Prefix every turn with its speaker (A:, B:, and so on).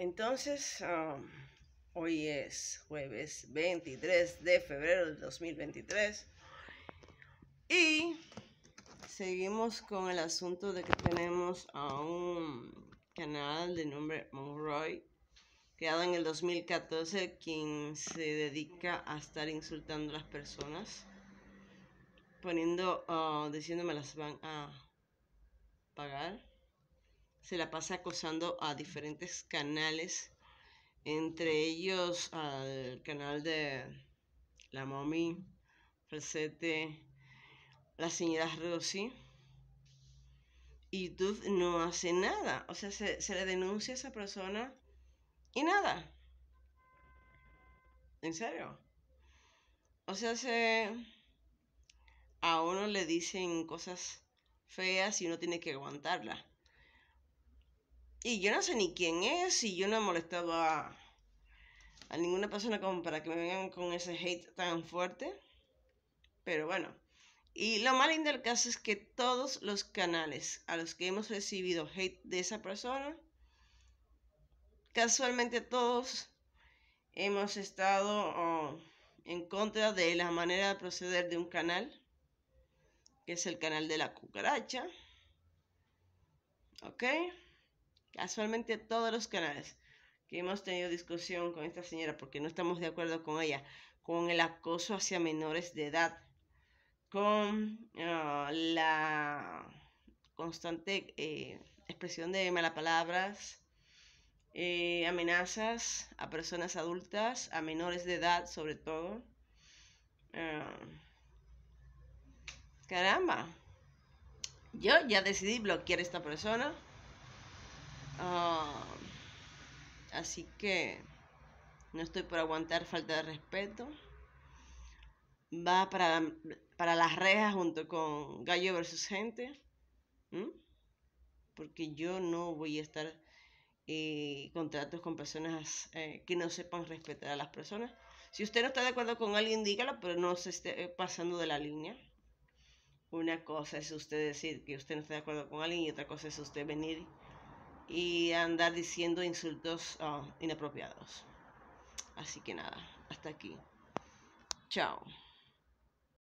A: Entonces, um, hoy es jueves 23 de febrero del 2023 y seguimos con el asunto de que tenemos a un canal de nombre Monroy, creado en el 2014, quien se dedica a estar insultando a las personas, poniendo, uh, diciéndome las van a pagar se la pasa acosando a diferentes canales, entre ellos al canal de La Mami, Falsete, La Señora Rossi. Y YouTube no hace nada. O sea, se, se le denuncia a esa persona y nada. ¿En serio? O sea, se... a uno le dicen cosas feas y uno tiene que aguantarla. Y yo no sé ni quién es y yo no he molestado a, ninguna persona como para que me vengan con ese hate tan fuerte. Pero bueno. Y lo más lindo del caso es que todos los canales a los que hemos recibido hate de esa persona, casualmente todos hemos estado oh, en contra de la manera de proceder de un canal, que es el canal de la cucaracha. ¿Ok? casualmente todos los canales que hemos tenido discusión con esta señora porque no estamos de acuerdo con ella, con el acoso hacia menores de edad, con ah, la constante eh, expresión de malas palabras eh, amenazas a personas adultas, a menores de edad sobre todo. Ah, caramba, yo ya decidí bloquear a esta persona Ah, así que no estoy por aguantar falta de respeto. Va para, para las rejas junto con Gallo versus Gente. Porque yo no voy a estar eh, contratos con personas eh, que no sepan respetar a las personas. Si usted no está de acuerdo con alguien, dígalo, pero no se esté eh, pasando de la línea. Una cosa es usted decir que usted no está de acuerdo con alguien y otra cosa es usted venir y andar diciendo insultos ah, inapropiados. Así que nada, hasta aquí. Chao.